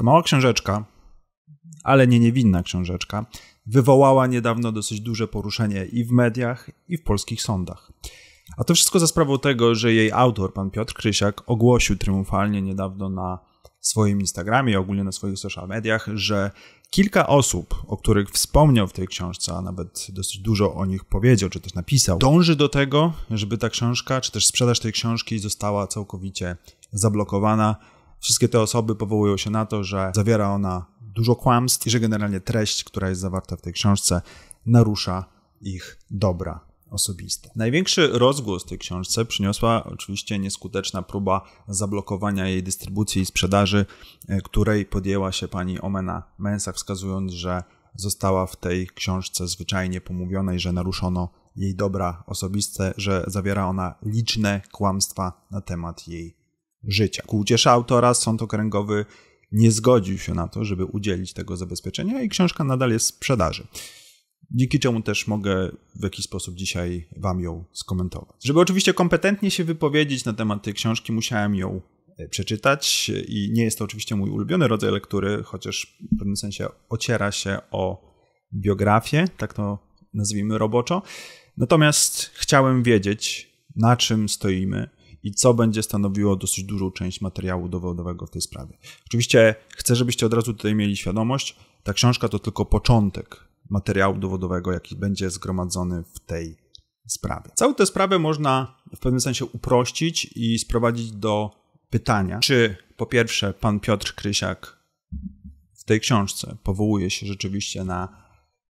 Ta mała książeczka, ale nie niewinna książeczka, wywołała niedawno dosyć duże poruszenie i w mediach, i w polskich sądach. A to wszystko za sprawą tego, że jej autor, pan Piotr Krysiak, ogłosił triumfalnie niedawno na swoim Instagramie i ogólnie na swoich social mediach, że kilka osób, o których wspomniał w tej książce, a nawet dosyć dużo o nich powiedział, czy też napisał, dąży do tego, żeby ta książka, czy też sprzedaż tej książki została całkowicie zablokowana Wszystkie te osoby powołują się na to, że zawiera ona dużo kłamstw i że generalnie treść, która jest zawarta w tej książce, narusza ich dobra osobiste. Największy rozgłos tej książce przyniosła oczywiście nieskuteczna próba zablokowania jej dystrybucji i sprzedaży, e, której podjęła się pani Omena Mensa, wskazując, że została w tej książce zwyczajnie pomówionej, że naruszono jej dobra osobiste, że zawiera ona liczne kłamstwa na temat jej życia. Kółcierz autora, sąd okręgowy nie zgodził się na to, żeby udzielić tego zabezpieczenia i książka nadal jest w sprzedaży. Dzięki czemu też mogę w jakiś sposób dzisiaj Wam ją skomentować. Żeby oczywiście kompetentnie się wypowiedzieć na temat tej książki, musiałem ją e, przeczytać i nie jest to oczywiście mój ulubiony rodzaj lektury, chociaż w pewnym sensie ociera się o biografię, tak to nazwijmy roboczo. Natomiast chciałem wiedzieć, na czym stoimy, i co będzie stanowiło dosyć dużą część materiału dowodowego w tej sprawie. Oczywiście chcę, żebyście od razu tutaj mieli świadomość, ta książka to tylko początek materiału dowodowego, jaki będzie zgromadzony w tej sprawie. Całą tę sprawę można w pewnym sensie uprościć i sprowadzić do pytania, czy po pierwsze pan Piotr Krysiak w tej książce powołuje się rzeczywiście na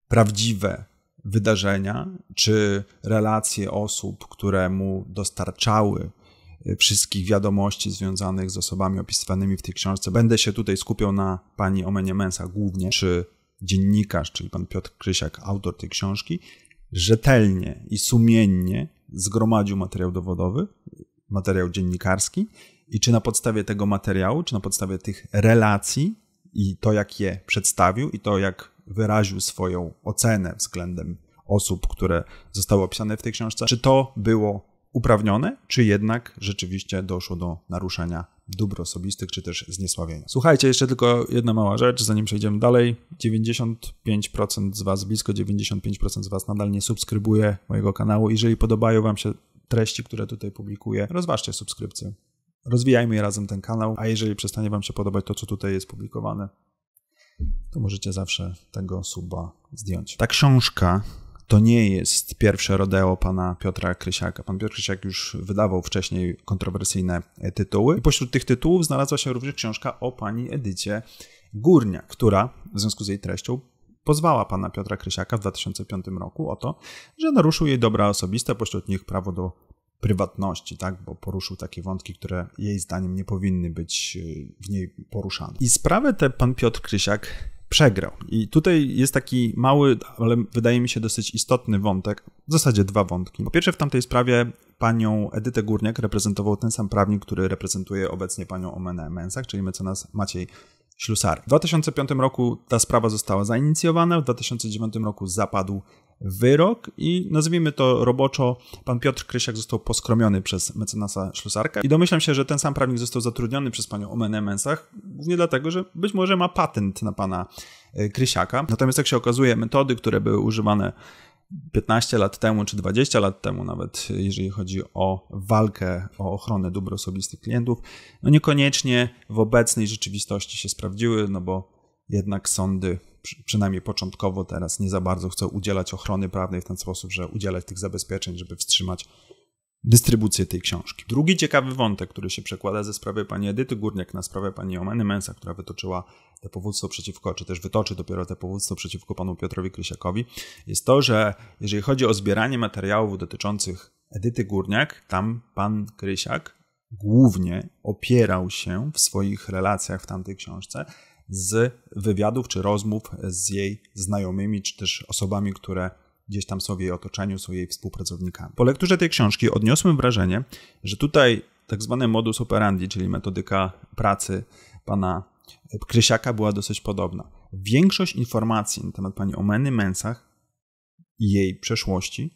prawdziwe wydarzenia, czy relacje osób, które mu dostarczały wszystkich wiadomości związanych z osobami opisywanymi w tej książce. Będę się tutaj skupiał na pani Omenie Mensa głównie, czy dziennikarz, czyli pan Piotr Krysiak, autor tej książki, rzetelnie i sumiennie zgromadził materiał dowodowy, materiał dziennikarski i czy na podstawie tego materiału, czy na podstawie tych relacji i to, jak je przedstawił i to, jak wyraził swoją ocenę względem osób, które zostały opisane w tej książce, czy to było uprawnione, czy jednak rzeczywiście doszło do naruszenia dóbr osobistych, czy też zniesławienia. Słuchajcie, jeszcze tylko jedna mała rzecz, zanim przejdziemy dalej. 95% z Was, blisko 95% z Was nadal nie subskrybuje mojego kanału. Jeżeli podobają Wam się treści, które tutaj publikuję, rozważcie subskrypcję. Rozwijajmy razem ten kanał, a jeżeli przestanie Wam się podobać to, co tutaj jest publikowane, to możecie zawsze tego suba zdjąć. Ta książka to nie jest pierwsze rodeo pana Piotra Krysiaka. Pan Piotr Krysiak już wydawał wcześniej kontrowersyjne e, tytuły. I pośród tych tytułów znalazła się również książka o pani Edycie Górniak, która w związku z jej treścią pozwała pana Piotra Krysiaka w 2005 roku o to, że naruszył jej dobra osobiste, pośród nich prawo do prywatności, tak, bo poruszył takie wątki, które jej zdaniem nie powinny być e, w niej poruszane. I sprawę tę pan Piotr Krysiak przegrał. I tutaj jest taki mały, ale wydaje mi się dosyć istotny wątek, w zasadzie dwa wątki. Po pierwsze, w tamtej sprawie panią Edytę Górniak reprezentował ten sam prawnik, który reprezentuje obecnie panią Omenę Męsak, czyli mecenas Maciej Ślusar. W 2005 roku ta sprawa została zainicjowana, w 2009 roku zapadł wyrok i nazwijmy to roboczo, pan Piotr Krysiak został poskromiony przez mecenasa Ślusarka i domyślam się, że ten sam prawnik został zatrudniony przez panią Omenę Mensach, głównie dlatego, że być może ma patent na pana e, Krysiaka. Natomiast jak się okazuje, metody, które były używane 15 lat temu, czy 20 lat temu, nawet jeżeli chodzi o walkę o ochronę dóbr osobistych klientów, no niekoniecznie w obecnej rzeczywistości się sprawdziły, no bo jednak sądy przynajmniej początkowo teraz nie za bardzo chcą udzielać ochrony prawnej w ten sposób, że udzielać tych zabezpieczeń, żeby wstrzymać dystrybucję tej książki. Drugi ciekawy wątek, który się przekłada ze sprawy pani Edyty Górniak na sprawę pani Omeny Mensa, która wytoczyła te powództwo przeciwko, czy też wytoczy dopiero te powództwo przeciwko panu Piotrowi Krysiakowi, jest to, że jeżeli chodzi o zbieranie materiałów dotyczących Edyty Górniak, tam pan Krysiak głównie opierał się w swoich relacjach w tamtej książce z wywiadów czy rozmów z jej znajomymi, czy też osobami, które gdzieś tam są w jej otoczeniu, są jej współpracownikami. Po lekturze tej książki odniosłem wrażenie, że tutaj tak zwany modus operandi, czyli metodyka pracy pana Krysiaka była dosyć podobna. Większość informacji na temat pani Omeny Mensach i jej przeszłości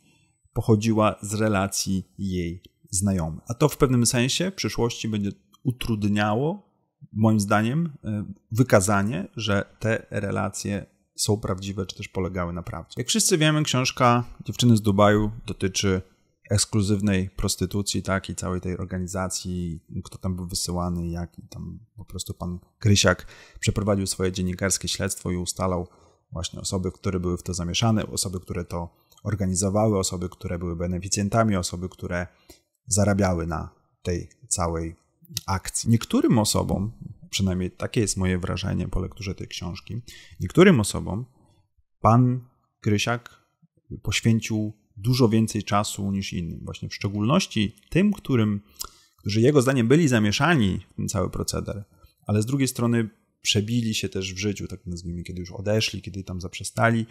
pochodziła z relacji jej znajomych. A to w pewnym sensie w przyszłości będzie utrudniało moim zdaniem e, wykazanie, że te relacje są prawdziwe, czy też polegały na prawdzie. Jak wszyscy wiemy, książka Dziewczyny z Dubaju dotyczy ekskluzywnej prostytucji, tak, i całej tej organizacji, kto tam był wysyłany, jak i tam po prostu pan Krysiak przeprowadził swoje dziennikarskie śledztwo i ustalał właśnie osoby, które były w to zamieszane, osoby, które to organizowały, osoby, które były beneficjentami, osoby, które zarabiały na tej całej akcji. Niektórym osobom, przynajmniej takie jest moje wrażenie po lekturze tej książki, niektórym osobom pan Krysiak poświęcił dużo więcej czasu niż innym. Właśnie w szczególności tym, którym, którzy jego zdaniem byli zamieszani w ten cały proceder, ale z drugiej strony przebili się też w życiu, tak nazwijmy, kiedy już odeszli, kiedy tam zaprzestali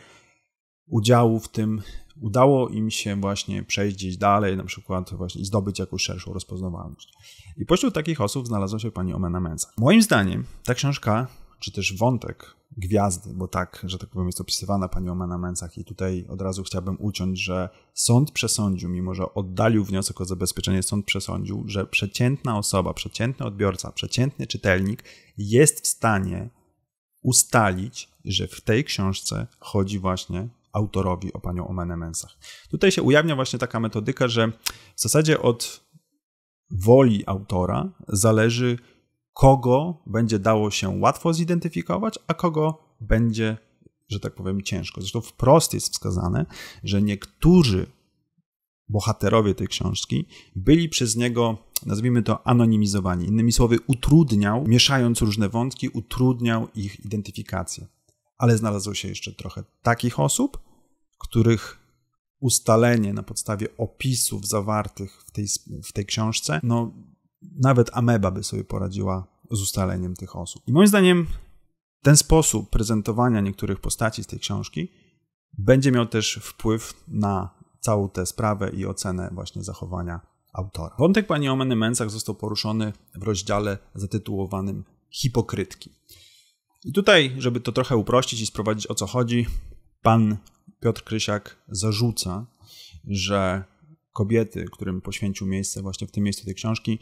udziału w tym udało im się właśnie przejść gdzieś dalej, na przykład właśnie zdobyć jakąś szerszą rozpoznawalność. I pośród takich osób znalazła się pani Omena Mensa. Moim zdaniem ta książka, czy też wątek gwiazdy, bo tak, że tak powiem, jest opisywana pani Omena Mensach i tutaj od razu chciałbym uciąć, że sąd przesądził, mimo że oddalił wniosek o zabezpieczenie, sąd przesądził, że przeciętna osoba, przeciętny odbiorca, przeciętny czytelnik jest w stanie ustalić, że w tej książce chodzi właśnie autorowi, o panią Mensach. Tutaj się ujawnia właśnie taka metodyka, że w zasadzie od woli autora zależy, kogo będzie dało się łatwo zidentyfikować, a kogo będzie, że tak powiem, ciężko. Zresztą wprost jest wskazane, że niektórzy bohaterowie tej książki byli przez niego, nazwijmy to, anonimizowani. Innymi słowy, utrudniał, mieszając różne wątki, utrudniał ich identyfikację ale znalazło się jeszcze trochę takich osób, których ustalenie na podstawie opisów zawartych w tej, w tej książce, no nawet ameba by sobie poradziła z ustaleniem tych osób. I moim zdaniem ten sposób prezentowania niektórych postaci z tej książki będzie miał też wpływ na całą tę sprawę i ocenę właśnie zachowania autora. Wątek pani o Menemencach został poruszony w rozdziale zatytułowanym Hipokrytki. I tutaj, żeby to trochę uprościć i sprowadzić o co chodzi, pan Piotr Krysiak zarzuca, że kobiety, którym poświęcił miejsce właśnie w tym miejscu tej książki,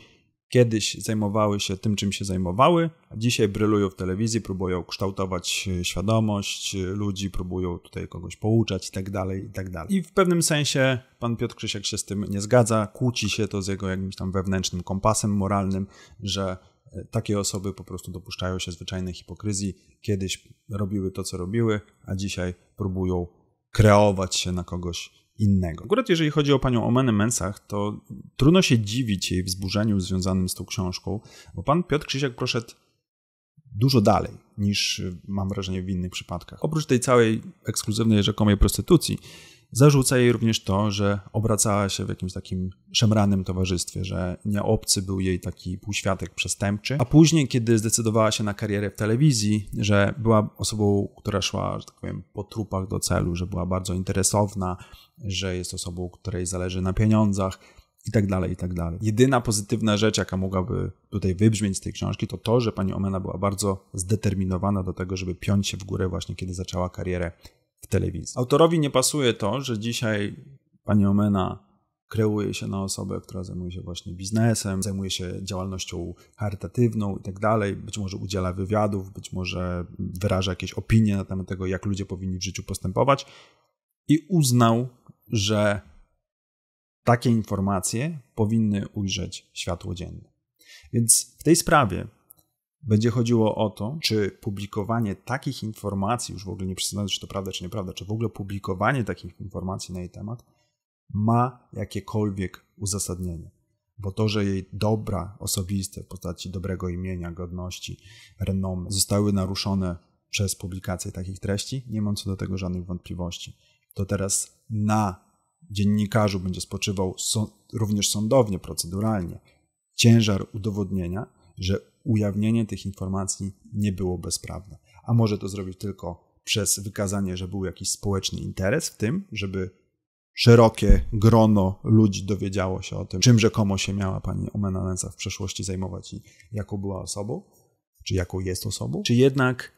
kiedyś zajmowały się tym, czym się zajmowały, a dzisiaj brylują w telewizji, próbują kształtować e, świadomość e, ludzi, próbują tutaj kogoś pouczać i tak dalej, i tak dalej. I w pewnym sensie pan Piotr Krzysiak się z tym nie zgadza, kłóci się to z jego jakimś tam wewnętrznym kompasem moralnym, że E, takie osoby po prostu dopuszczają się zwyczajnej hipokryzji. Kiedyś robiły to, co robiły, a dzisiaj próbują kreować się na kogoś innego. Akurat jeżeli chodzi o panią Omenę Mensach, to trudno się dziwić jej wzburzeniu związanym z tą książką, bo pan Piotr Krzysiak poszedł dużo dalej niż y, mam wrażenie w innych przypadkach. Oprócz tej całej ekskluzywnej rzekomej prostytucji, zarzuca jej również to, że obracała się w jakimś takim szemranym towarzystwie, że nieobcy był jej taki półświatek przestępczy. A później, kiedy zdecydowała się na karierę w telewizji, że była osobą, która szła, że tak powiem, po trupach do celu, że była bardzo interesowna, że jest osobą, której zależy na pieniądzach i tak dalej, i tak dalej. Jedyna pozytywna rzecz, jaka mogłaby tutaj wybrzmieć z tej książki, to to, że pani Omena była bardzo zdeterminowana do tego, żeby piąć się w górę właśnie kiedy zaczęła karierę w telewizji. Autorowi nie pasuje to, że dzisiaj pani Omena kreuje się na osobę, która zajmuje się właśnie biznesem, zajmuje się działalnością charytatywną i tak dalej, być może udziela wywiadów, być może wyraża jakieś opinie na temat tego, jak ludzie powinni w życiu postępować i uznał, że takie informacje powinny ujrzeć światło dzienne. Więc w tej sprawie będzie chodziło o to, czy publikowanie takich informacji, już w ogóle nie przesądzając, czy to prawda, czy nieprawda, czy w ogóle publikowanie takich informacji na jej temat ma jakiekolwiek uzasadnienie. Bo to, że jej dobra osobiste w postaci dobrego imienia, godności, renomy zostały naruszone przez publikację takich treści, nie mam co do tego żadnych wątpliwości. To teraz na dziennikarzu będzie spoczywał so, również sądownie, proceduralnie ciężar udowodnienia, że ujawnienie tych informacji nie było bezprawne. A może to zrobić tylko przez wykazanie, że był jakiś społeczny interes w tym, żeby szerokie grono ludzi dowiedziało się o tym, czym rzekomo się miała pani Omena Nensa w przeszłości zajmować i jaką była osobą, czy jaką jest osobą, czy jednak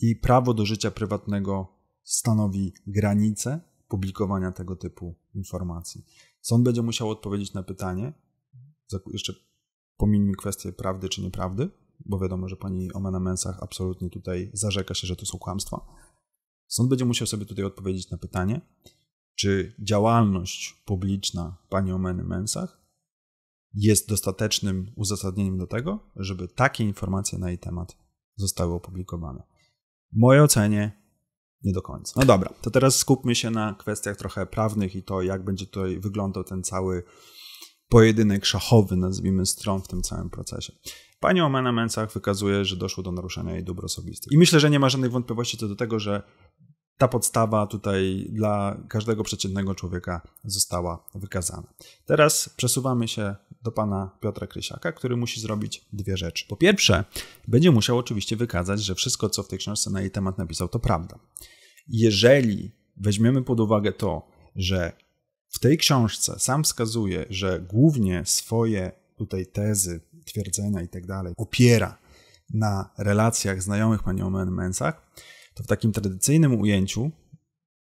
i prawo do życia prywatnego stanowi granicę publikowania tego typu informacji. Sąd będzie musiał odpowiedzieć na pytanie, jeszcze pomijmy kwestię prawdy czy nieprawdy, bo wiadomo, że pani Omena Mensach absolutnie tutaj zarzeka się, że to są kłamstwa. Sąd będzie musiał sobie tutaj odpowiedzieć na pytanie, czy działalność publiczna pani Omeny Mensach jest dostatecznym uzasadnieniem do tego, żeby takie informacje na jej temat zostały opublikowane. W mojej ocenie nie do końca. No dobra, to teraz skupmy się na kwestiach trochę prawnych i to, jak będzie tutaj wyglądał ten cały pojedynek szachowy, nazwijmy, stron w tym całym procesie. Pani Omena Mencach wykazuje, że doszło do naruszenia jej dóbr osobistych. I myślę, że nie ma żadnych wątpliwości co do tego, że ta podstawa tutaj dla każdego przeciętnego człowieka została wykazana. Teraz przesuwamy się do pana Piotra Krysiaka, który musi zrobić dwie rzeczy. Po pierwsze, będzie musiał oczywiście wykazać, że wszystko, co w tej książce na jej temat napisał, to prawda. Jeżeli weźmiemy pod uwagę to, że w tej książce sam wskazuje, że głównie swoje tutaj tezy, twierdzenia i tak dalej opiera na relacjach znajomych panią Omen Mensach, to w takim tradycyjnym ujęciu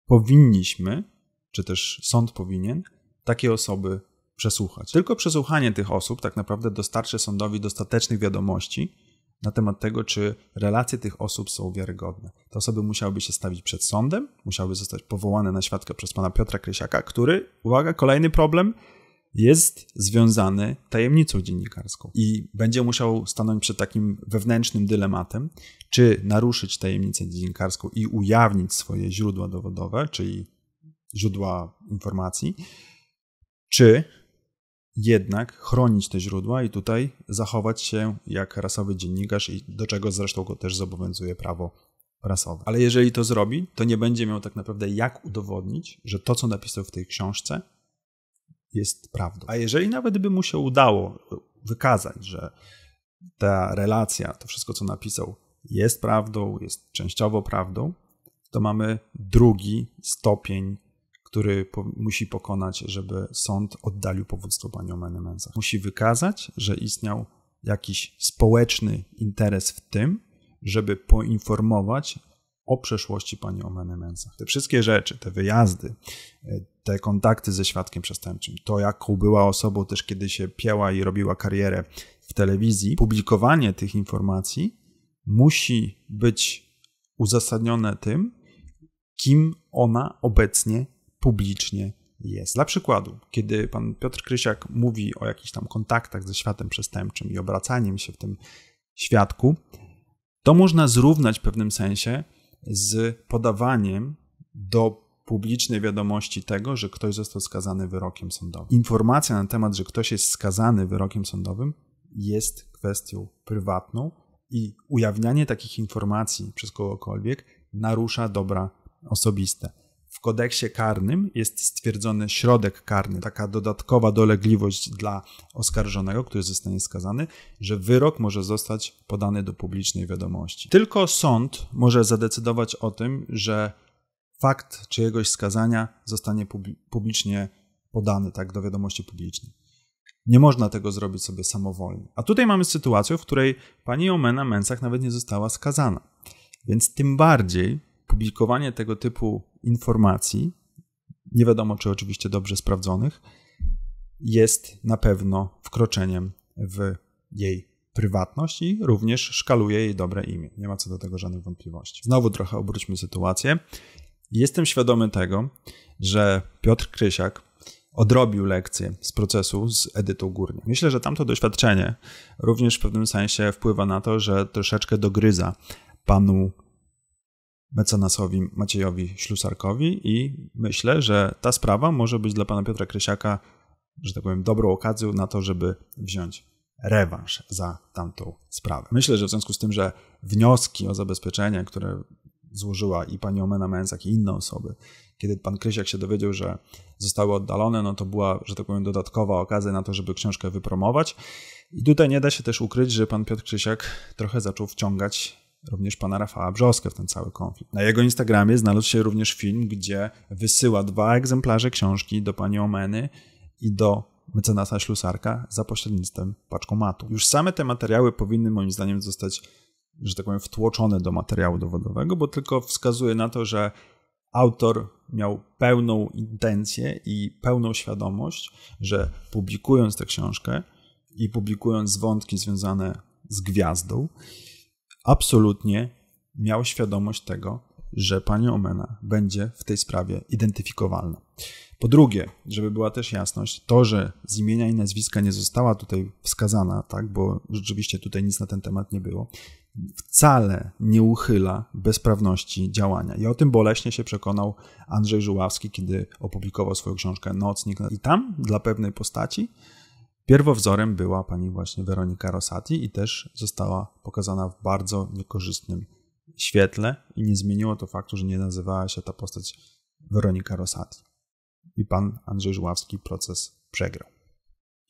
powinniśmy, czy też sąd powinien, takie osoby przesłuchać. Tylko przesłuchanie tych osób tak naprawdę dostarczy sądowi dostatecznych wiadomości na temat tego, czy relacje tych osób są wiarygodne. Te osoby musiałyby się stawić przed sądem, musiałyby zostać powołane na świadka przez pana Piotra Krysiaka, który, uwaga, kolejny problem, jest związany tajemnicą dziennikarską i będzie musiał stanąć przed takim wewnętrznym dylematem, czy naruszyć tajemnicę dziennikarską i ujawnić swoje źródła dowodowe, czyli źródła informacji, czy jednak chronić te źródła i tutaj zachować się jak rasowy dziennikarz, i do czego zresztą go też zobowiązuje prawo prasowe. Ale jeżeli to zrobi, to nie będzie miał tak naprawdę jak udowodnić, że to, co napisał w tej książce, jest prawdą. A jeżeli nawet by mu się udało wykazać, że ta relacja, to wszystko, co napisał, jest prawdą, jest częściowo prawdą, to mamy drugi stopień który po, musi pokonać, żeby sąd oddalił powództwo panią Menemenza. Musi wykazać, że istniał jakiś społeczny interes w tym, żeby poinformować o przeszłości pani Omeny Mensa. Te wszystkie rzeczy, te wyjazdy, te kontakty ze świadkiem przestępczym, to jaką była osobą też kiedy się pięła i robiła karierę w telewizji, publikowanie tych informacji musi być uzasadnione tym, kim ona obecnie publicznie jest. Dla przykładu, kiedy pan Piotr Krysiak mówi o jakichś tam kontaktach ze światem przestępczym i obracaniem się w tym świadku, to można zrównać w pewnym sensie z podawaniem do publicznej wiadomości tego, że ktoś został skazany wyrokiem sądowym. Informacja na temat, że ktoś jest skazany wyrokiem sądowym jest kwestią prywatną i ujawnianie takich informacji przez kogokolwiek narusza dobra osobiste w kodeksie karnym jest stwierdzony środek karny, taka dodatkowa dolegliwość dla oskarżonego, który zostanie skazany, że wyrok może zostać podany do publicznej wiadomości. Tylko sąd może zadecydować o tym, że fakt czyjegoś skazania zostanie publicznie podany tak do wiadomości publicznej. Nie można tego zrobić sobie samowolnie. A tutaj mamy sytuację, w której pani Omena Mensach nawet nie została skazana. Więc tym bardziej publikowanie tego typu informacji, nie wiadomo czy oczywiście dobrze sprawdzonych, jest na pewno wkroczeniem w jej prywatność i również szkaluje jej dobre imię. Nie ma co do tego żadnych wątpliwości. Znowu trochę obróćmy sytuację. Jestem świadomy tego, że Piotr Krysiak odrobił lekcję z procesu z Edytą Górnią. Myślę, że tamto doświadczenie również w pewnym sensie wpływa na to, że troszeczkę dogryza panu mecenasowi Maciejowi Ślusarkowi i myślę, że ta sprawa może być dla pana Piotra Krysiaka, że tak powiem, dobrą okazją na to, żeby wziąć rewanż za tamtą sprawę. Myślę, że w związku z tym, że wnioski o zabezpieczenie, które złożyła i pani Omena Męsak i inne osoby, kiedy pan Krysiak się dowiedział, że zostały oddalone, no to była, że tak powiem, dodatkowa okazja na to, żeby książkę wypromować. I tutaj nie da się też ukryć, że pan Piotr Krysiak trochę zaczął wciągać również pana Rafała Brzoskę w ten cały konflikt. Na jego Instagramie znalazł się również film, gdzie wysyła dwa egzemplarze książki do pani Omeny i do mecenasa Ślusarka za pośrednictwem Matu. Już same te materiały powinny moim zdaniem zostać, że tak powiem, wtłoczone do materiału dowodowego, bo tylko wskazuje na to, że autor miał pełną intencję i pełną świadomość, że publikując tę książkę i publikując wątki związane z gwiazdą, absolutnie miał świadomość tego, że pani Omena będzie w tej sprawie identyfikowalna. Po drugie, żeby była też jasność, to, że z imienia i nazwiska nie została tutaj wskazana, tak, bo rzeczywiście tutaj nic na ten temat nie było, wcale nie uchyla bezprawności działania. I o tym boleśnie się przekonał Andrzej Żuławski, kiedy opublikował swoją książkę Nocnik. I tam dla pewnej postaci Pierwowzorem była pani właśnie Weronika Rosati i też została pokazana w bardzo niekorzystnym świetle i nie zmieniło to faktu, że nie nazywała się ta postać Weronika Rosati. I pan Andrzej Żuławski proces przegrał.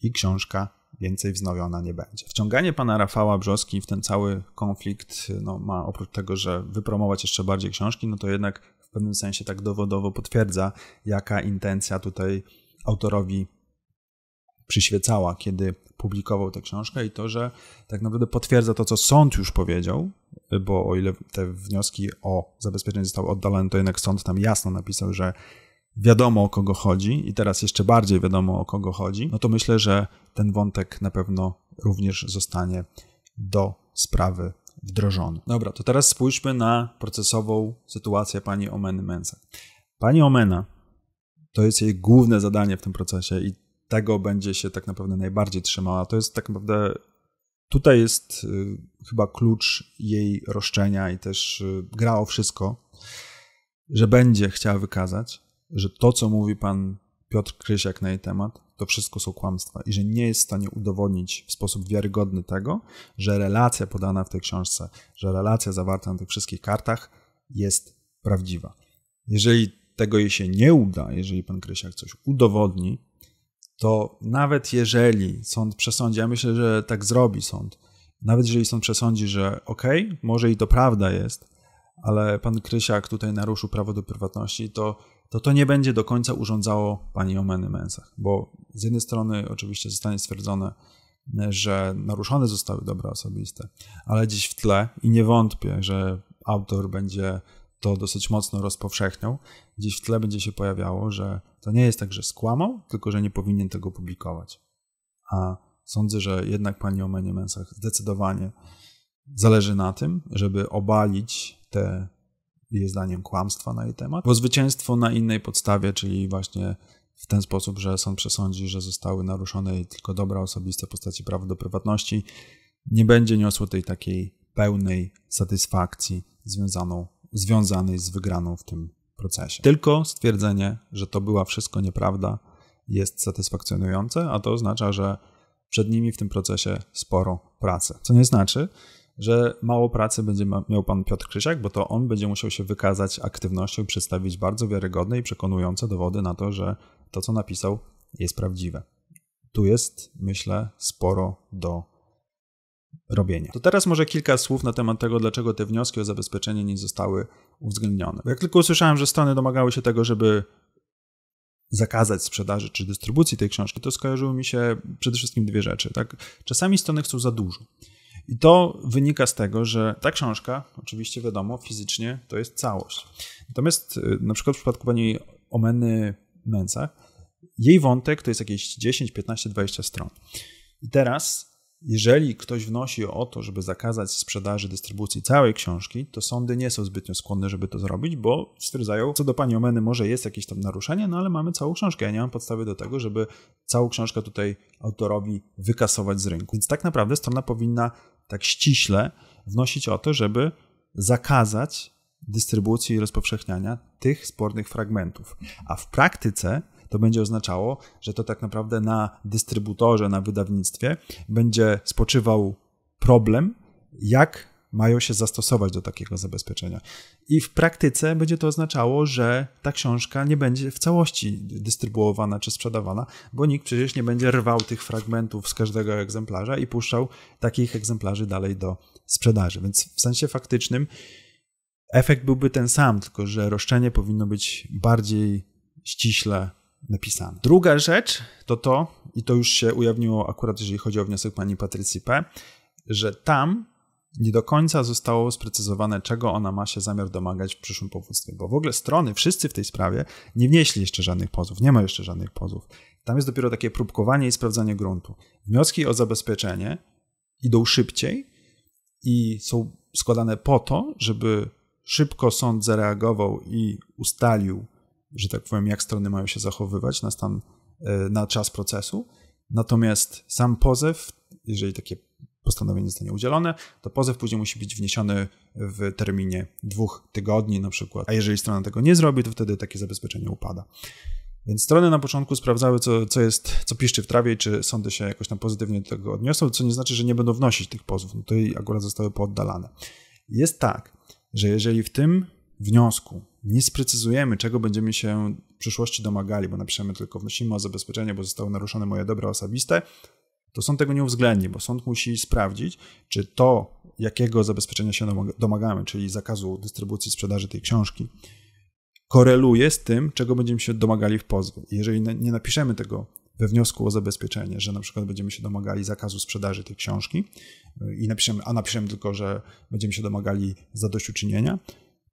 I książka więcej wznowiona nie będzie. Wciąganie pana Rafała Brzoski w ten cały konflikt no, ma oprócz tego, że wypromować jeszcze bardziej książki, no to jednak w pewnym sensie tak dowodowo potwierdza, jaka intencja tutaj autorowi przyświecała, kiedy publikował tę książkę i to, że tak naprawdę potwierdza to, co sąd już powiedział, bo o ile te wnioski o zabezpieczenie zostały oddalone, to jednak sąd tam jasno napisał, że wiadomo o kogo chodzi i teraz jeszcze bardziej wiadomo o kogo chodzi, no to myślę, że ten wątek na pewno również zostanie do sprawy wdrożony. Dobra, to teraz spójrzmy na procesową sytuację pani Omeny Mensa. Pani Omena to jest jej główne zadanie w tym procesie i tego będzie się tak naprawdę najbardziej trzymała. To jest tak naprawdę tutaj jest y, chyba klucz jej roszczenia i też y, gra o wszystko, że będzie chciała wykazać, że to, co mówi pan Piotr Krysiak na jej temat, to wszystko są kłamstwa i że nie jest w stanie udowodnić w sposób wiarygodny tego, że relacja podana w tej książce, że relacja zawarta na tych wszystkich kartach jest prawdziwa. Jeżeli tego jej się nie uda, jeżeli pan Krysiak coś udowodni, to nawet jeżeli sąd przesądzi, ja myślę, że tak zrobi sąd, nawet jeżeli sąd przesądzi, że okej, okay, może i to prawda jest, ale pan Krysiak tutaj naruszył prawo do prywatności, to to, to nie będzie do końca urządzało pani Omeny Mensach, bo z jednej strony oczywiście zostanie stwierdzone, że naruszone zostały dobra osobiste, ale gdzieś w tle i nie wątpię, że autor będzie to dosyć mocno rozpowszechniał, gdzieś w tle będzie się pojawiało, że to nie jest tak, że skłamał, tylko że nie powinien tego publikować. A sądzę, że jednak pani o Mensach zdecydowanie zależy na tym, żeby obalić te, jej zdaniem, kłamstwa na jej temat, bo zwycięstwo na innej podstawie, czyli właśnie w ten sposób, że sąd przesądzi, że zostały naruszone jej tylko dobra osobiste w postaci prawa do prywatności, nie będzie niosło tej takiej pełnej satysfakcji związaną związanej z wygraną w tym procesie. Tylko stwierdzenie, że to była wszystko nieprawda, jest satysfakcjonujące, a to oznacza, że przed nimi w tym procesie sporo pracy. Co nie znaczy, że mało pracy będzie miał pan Piotr Krzysiak, bo to on będzie musiał się wykazać aktywnością i przedstawić bardzo wiarygodne i przekonujące dowody na to, że to, co napisał, jest prawdziwe. Tu jest, myślę, sporo do robienia. To teraz może kilka słów na temat tego, dlaczego te wnioski o zabezpieczenie nie zostały uwzględnione. Jak tylko usłyszałem, że strony domagały się tego, żeby zakazać sprzedaży czy dystrybucji tej książki, to skojarzyły mi się przede wszystkim dwie rzeczy. Tak? Czasami strony chcą za dużo. I to wynika z tego, że ta książka, oczywiście wiadomo, fizycznie to jest całość. Natomiast y, na przykład w przypadku pani Omeny Mensa jej wątek to jest jakieś 10, 15, 20 stron. I teraz jeżeli ktoś wnosi o to, żeby zakazać sprzedaży, dystrybucji całej książki, to sądy nie są zbytnio skłonne, żeby to zrobić, bo stwierdzają, co do pani Omeny może jest jakieś tam naruszenie, no ale mamy całą książkę. Ja nie mam podstawy do tego, żeby całą książkę tutaj autorowi wykasować z rynku. Więc tak naprawdę strona powinna tak ściśle wnosić o to, żeby zakazać dystrybucji i rozpowszechniania tych spornych fragmentów. A w praktyce to będzie oznaczało, że to tak naprawdę na dystrybutorze, na wydawnictwie będzie spoczywał problem, jak mają się zastosować do takiego zabezpieczenia. I w praktyce będzie to oznaczało, że ta książka nie będzie w całości dystrybuowana czy sprzedawana, bo nikt przecież nie będzie rwał tych fragmentów z każdego egzemplarza i puszczał takich egzemplarzy dalej do sprzedaży. Więc w sensie faktycznym efekt byłby ten sam, tylko że roszczenie powinno być bardziej ściśle napisane. Druga rzecz to to, i to już się ujawniło akurat, jeżeli chodzi o wniosek pani Patrycji P., że tam nie do końca zostało sprecyzowane, czego ona ma się zamiar domagać w przyszłym powództwie, bo w ogóle strony, wszyscy w tej sprawie, nie wnieśli jeszcze żadnych pozów, nie ma jeszcze żadnych pozów. Tam jest dopiero takie próbkowanie i sprawdzanie gruntu. Wnioski o zabezpieczenie idą szybciej i są składane po to, żeby szybko sąd zareagował i ustalił że tak powiem, jak strony mają się zachowywać na, stan, e, na czas procesu. Natomiast sam pozew, jeżeli takie postanowienie zostanie udzielone, to pozew później musi być wniesiony w terminie dwóch tygodni na przykład. A jeżeli strona tego nie zrobi, to wtedy takie zabezpieczenie upada. Więc strony na początku sprawdzały, co, co jest, co piszczy w trawie, czy sądy się jakoś tam pozytywnie do tego odniosą, co nie znaczy, że nie będą wnosić tych pozwów. No to akurat zostały pooddalane. Jest tak, że jeżeli w tym wniosku nie sprecyzujemy, czego będziemy się w przyszłości domagali, bo napiszemy tylko wnosimy o zabezpieczenie, bo zostało naruszone moje dobra osobiste, to sąd tego nie uwzględni, bo sąd musi sprawdzić, czy to, jakiego zabezpieczenia się domagamy, czyli zakazu dystrybucji, sprzedaży tej książki, koreluje z tym, czego będziemy się domagali w pozwie. Jeżeli nie napiszemy tego we wniosku o zabezpieczenie, że na przykład będziemy się domagali zakazu sprzedaży tej książki yy, i napiszemy, a napiszemy tylko, że będziemy się domagali zadośćuczynienia,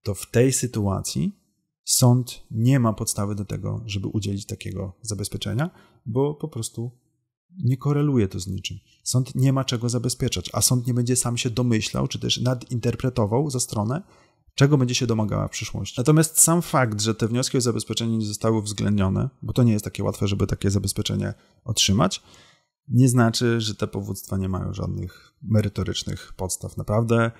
to w tej sytuacji sąd nie ma podstawy do tego, żeby udzielić takiego zabezpieczenia, bo po prostu nie koreluje to z niczym. Sąd nie ma czego zabezpieczać, a sąd nie będzie sam się domyślał, czy też nadinterpretował za stronę, czego będzie się domagała w przyszłości. Natomiast sam fakt, że te wnioski o zabezpieczenie nie zostały uwzględnione, bo to nie jest takie łatwe, żeby takie zabezpieczenie otrzymać, nie znaczy, że te powództwa nie mają żadnych merytorycznych podstaw. Naprawdę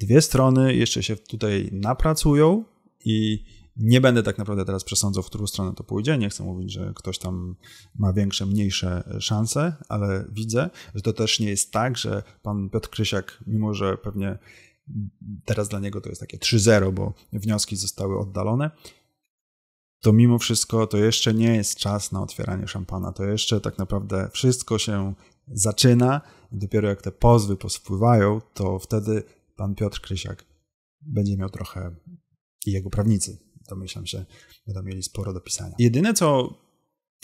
dwie strony jeszcze się tutaj napracują i nie będę tak naprawdę teraz przesądzał, w którą stronę to pójdzie. Nie chcę mówić, że ktoś tam ma większe, mniejsze szanse, ale widzę, że to też nie jest tak, że pan Piotr Krysiak, mimo że pewnie teraz dla niego to jest takie 3-0, bo wnioski zostały oddalone, to mimo wszystko to jeszcze nie jest czas na otwieranie szampana. To jeszcze tak naprawdę wszystko się zaczyna. Dopiero jak te pozwy pospływają, to wtedy pan Piotr Krysiak będzie miał trochę i jego prawnicy, domyślam się, będą mieli sporo do pisania. Jedyne, co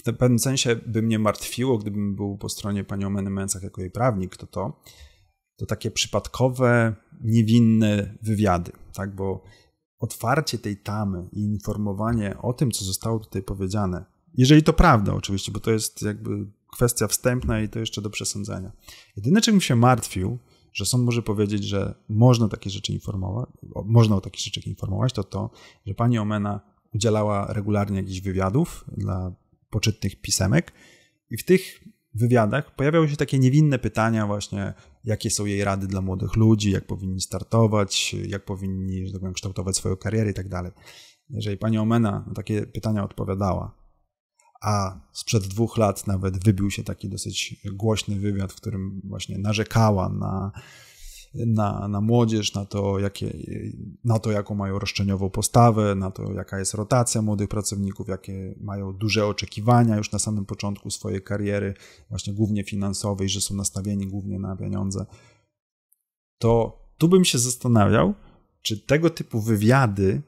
w pewnym sensie by mnie martwiło, gdybym był po stronie panią Omeny jako jej prawnik, to to, to takie przypadkowe, niewinne wywiady, tak, bo otwarcie tej tamy i informowanie o tym, co zostało tutaj powiedziane, jeżeli to prawda oczywiście, bo to jest jakby kwestia wstępna i to jeszcze do przesądzenia. Jedyne, czym się martwił, że sąd może powiedzieć, że można takie rzeczy informować, można o takich rzeczach informować, to to, że pani Omena udzielała regularnie jakichś wywiadów dla poczytnych pisemek i w tych wywiadach pojawiały się takie niewinne pytania właśnie, jakie są jej rady dla młodych ludzi, jak powinni startować, jak powinni, że tak powiem, kształtować swoją karierę i tak dalej. Jeżeli pani Omena na takie pytania odpowiadała, a sprzed dwóch lat nawet wybił się taki dosyć głośny wywiad, w którym właśnie narzekała na, na, na młodzież, na to, jakie, na to, jaką mają roszczeniową postawę, na to, jaka jest rotacja młodych pracowników, jakie mają duże oczekiwania już na samym początku swojej kariery, właśnie głównie finansowej, że są nastawieni głównie na pieniądze. To tu bym się zastanawiał, czy tego typu wywiady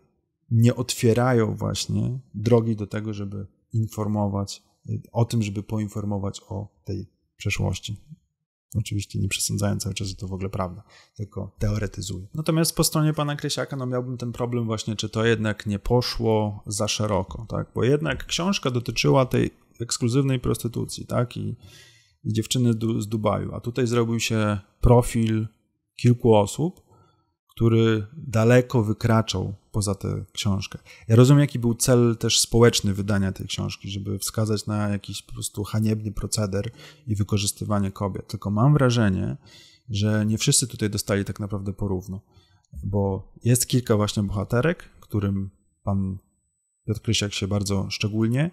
nie otwierają właśnie drogi do tego, żeby informować, o tym, żeby poinformować o tej przeszłości. Oczywiście nie przesądzając cały czas, że to w ogóle prawda, tylko teoretyzuję. Natomiast po stronie pana Krysiaka no miałbym ten problem właśnie, czy to jednak nie poszło za szeroko, tak? Bo jednak książka dotyczyła tej ekskluzywnej prostytucji, tak? I, i dziewczyny z Dubaju, a tutaj zrobił się profil kilku osób, który daleko wykraczał poza tę książkę. Ja rozumiem, jaki był cel też społeczny wydania tej książki, żeby wskazać na jakiś po prostu haniebny proceder i wykorzystywanie kobiet. Tylko mam wrażenie, że nie wszyscy tutaj dostali tak naprawdę porówno, bo jest kilka właśnie bohaterek, którym pan Piotr Krysiak się bardzo szczególnie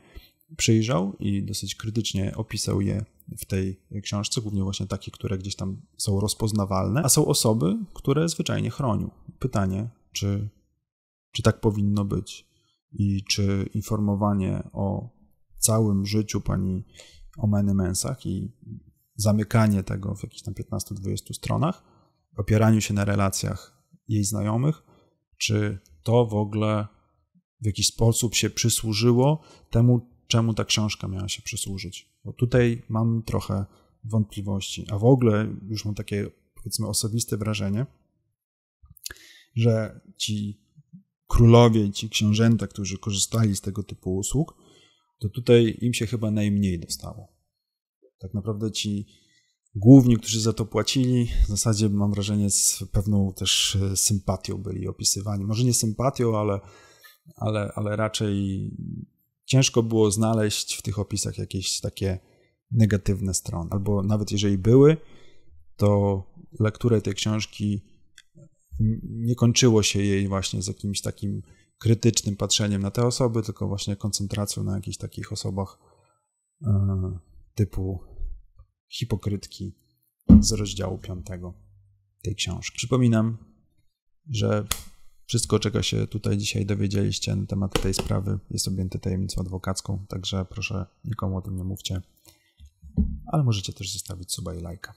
przyjrzał i dosyć krytycznie opisał je w tej książce, głównie właśnie takie, które gdzieś tam są rozpoznawalne, a są osoby, które zwyczajnie chronił. Pytanie, czy, czy tak powinno być i czy informowanie o całym życiu pani Omeny Mensach i zamykanie tego w jakichś tam 15-20 stronach, opieraniu się na relacjach jej znajomych, czy to w ogóle w jakiś sposób się przysłużyło temu, czemu ta książka miała się przysłużyć. Bo tutaj mam trochę wątpliwości, a w ogóle już mam takie, powiedzmy, osobiste wrażenie, że ci królowie, ci książęta, którzy korzystali z tego typu usług, to tutaj im się chyba najmniej dostało. Tak naprawdę ci główni, którzy za to płacili, w zasadzie mam wrażenie z pewną też e, sympatią byli opisywani. Może nie sympatią, ale, ale, ale raczej ciężko było znaleźć w tych opisach jakieś takie negatywne strony, albo nawet jeżeli były, to lekturę tej książki nie kończyło się jej właśnie z jakimś takim krytycznym patrzeniem na te osoby, tylko właśnie koncentracją na jakichś takich osobach e, typu hipokrytki z rozdziału piątego tej książki. Przypominam, że wszystko, czego się tutaj dzisiaj dowiedzieliście na temat tej sprawy, jest objęte tajemnicą adwokacką, także proszę nikomu o tym nie mówcie. Ale możecie też zostawić suba i lajka.